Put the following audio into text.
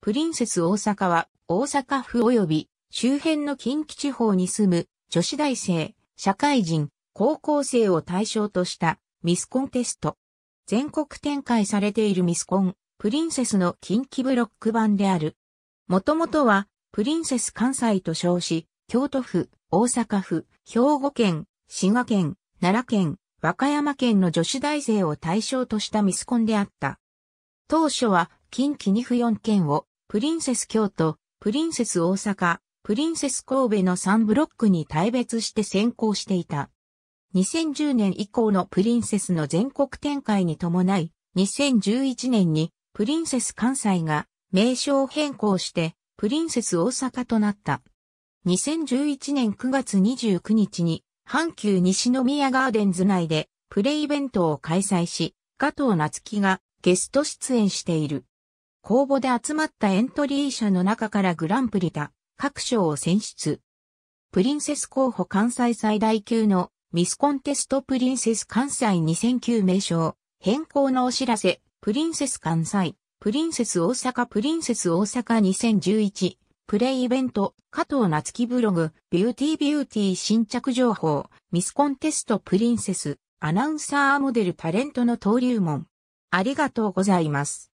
プリンセス大阪は、大阪府及び周辺の近畿地方に住む女子大生、社会人、高校生を対象としたミスコンテスト。全国展開されているミスコン、プリンセスの近畿ブロック版である。もともとは、プリンセス関西と称し、京都府、大阪府、兵庫県、滋賀県、奈良県、和歌山県の女子大生を対象としたミスコンであった。当初は近畿2府4県をプリンセス京都、プリンセス大阪、プリンセス神戸の3ブロックに大別して先行していた。2010年以降のプリンセスの全国展開に伴い、2011年にプリンセス関西が名称変更してプリンセス大阪となった。2011年9月29日に阪急西宮ガーデンズ内でプレイベントを開催し、加藤夏樹がゲスト出演している。公募で集まったエントリー者の中からグランプリだ、各賞を選出。プリンセス候補関西最大級のミスコンテストプリンセス関西2009名称、変更のお知らせ、プリンセス関西、プリンセス大阪プリンセス大阪2011、プレイイベント、加藤夏樹ブログ、ビューティービューティー新着情報、ミスコンテストプリンセス、アナウンサーモデルタレントの登竜門。ありがとうございます。